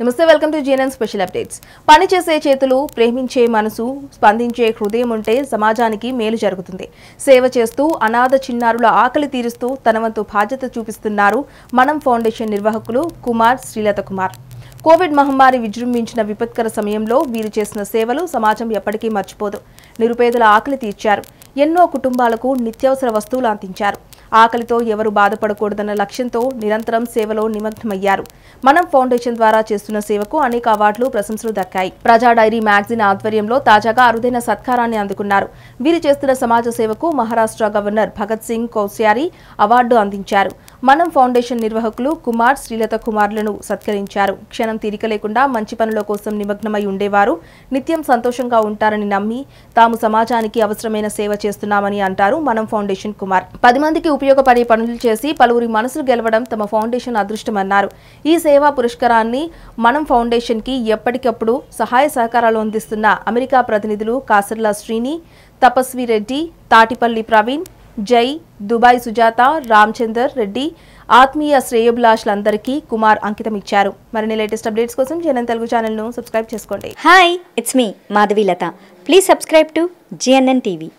నమస్తే welcome to GNN special updates పనిచేసే చేతులు ప్రేమించే మనసు స్పందించే హృదయం ఉంటే సమాజానికి మేలు జరుగుతుంది సేవ చేస్తూ అనాథ చిన్నారుల ఆకలి తీరుస్తూ తనవంతు బాధ్యత చూపిస్తున్నారు మనం ఫౌండేషన్ నిర్వాహకులు కుమార్ శ్రీలత కుమార్ కోవిడ్ మహమ్మారి విజృంభించిన విపత్కర సమయంలో వీరు చేసిన సేవలు సమాజం ఎప్పటికీ మర్చిపోదు నిరుపేదల ఆకలి తీర్చారు ఎన్నో కుటుంబాలకు నిత్యావసర వస్తువులు అందించారు ఆకలితో ఎవరు బాధపడకూడదన్న లక్ష్యంతో నిరంతరం సేవలో నిమగ్నమయ్యారు మనం ఫౌండేషన్ ద్వారా చేస్తున్న సేవకు అనేక అవార్డులు ప్రశంసలు దక్కాయి ప్రజా డైరీ మ్యాగజిన్ ఆధ్వర్యంలో తాజాగా అరుదైన సత్కారాన్ని అందుకున్నారు వీరు చేస్తున్న సమాజ సేవకు మహారాష్ట్ర గవర్నర్ భగత్ సింగ్ కోశ్యారి అవార్డు అందించారు మనం ఫౌండేషన్ నిర్వాహకులు కుమార్ శ్రీలత కుమార్లను సత్కరించారు క్షణం తీరిక లేకుండా మంచి పనుల కోసం నిమగ్నమై ఉండేవారు నిత్యం సంతోషంగా ఉంటారని నమ్మి తాము సమాజానికి అవసరమైన సేవ చేస్తున్నామని అంటారు మనం ఫౌండేషన్ కుమార్ పది మందికి ఉపయోగపడే పనులు చేసి పలువురి మనసులు గెలవడం తమ ఫౌండేషన్ అదృష్టమన్నారు ఈ సేవా పురస్కారాన్ని మనం ఫౌండేషన్ కి ఎప్పటికప్పుడు సహాయ సహకారాలు అందిస్తున్న అమెరికా ప్రతినిధులు కాసర్ల శ్రీని తపస్వి రెడ్డి తాటిపల్లి ప్రవీణ్ జై దుబాయ్ సుజాత రామచందర్ రెడ్డి ఆత్మీయ శ్రేయభిలాషులందరికీ కుమార్ అంకితం ఇచ్చారు మరిన్ని లేటెస్ట్ అప్డేట్స్ కోసం జనం తెలుగు ఛానల్ను సబ్స్క్రైబ్ చేసుకోండి hi it's me Madhavilatha Latha please subscribe to GNN TV